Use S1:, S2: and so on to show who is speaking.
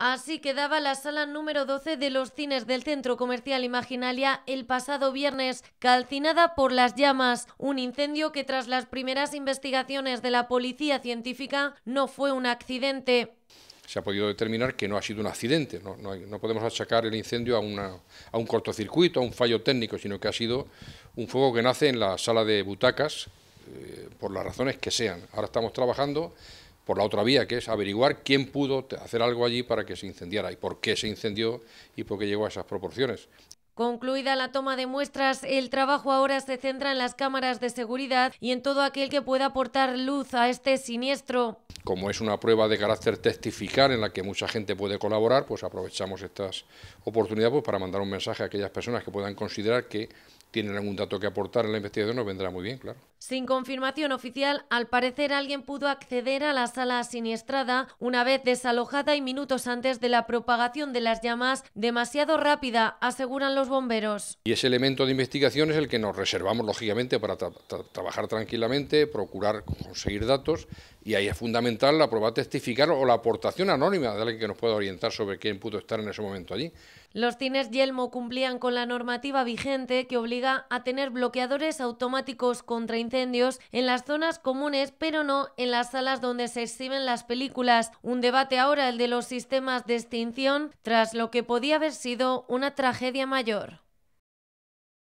S1: Así quedaba la sala número 12 de los cines del Centro Comercial Imaginalia el pasado viernes, calcinada por las llamas, un incendio que tras las primeras investigaciones de la policía científica no fue un accidente.
S2: Se ha podido determinar que no ha sido un accidente, no, podemos achacar el incendio a, un cortocircuito, a un fallo técnico, sino que ha sido un fuego que nace en la sala de butacas, eh, por las razones que sean. Ahora estamos trabajando por la otra vía, que es averiguar quién pudo hacer algo allí para que se incendiara y por qué se incendió y por qué llegó a esas proporciones.
S1: Concluida la toma de muestras, el trabajo ahora se centra en las cámaras de seguridad y en todo aquel que pueda aportar luz a este siniestro.
S2: Como es una prueba de carácter testificar en la que mucha gente puede colaborar, pues aprovechamos estas oportunidades pues, para mandar un mensaje a aquellas personas que puedan considerar que tienen algún dato que aportar en la investigación, nos vendrá muy bien, claro.
S1: Sin confirmación oficial, al parecer alguien pudo acceder a la sala siniestrada una vez desalojada y minutos antes de la propagación de las llamas demasiado rápida, aseguran los bomberos.
S2: Y ese elemento de investigación es el que nos reservamos, lógicamente, para trabajar tranquilamente, procurar conseguir datos y ahí es fundamental la prueba testificar o la aportación anónima de alguien que nos pueda orientar sobre quién pudo estar en ese momento allí.
S1: Los cines Yelmo cumplían con la normativa vigente que obliga a tener bloqueadores automáticos contra incendios en las zonas comunes, pero no en las salas donde se exhiben las películas. Un debate ahora el de los sistemas de extinción tras lo que podía haber sido una tragedia mayor.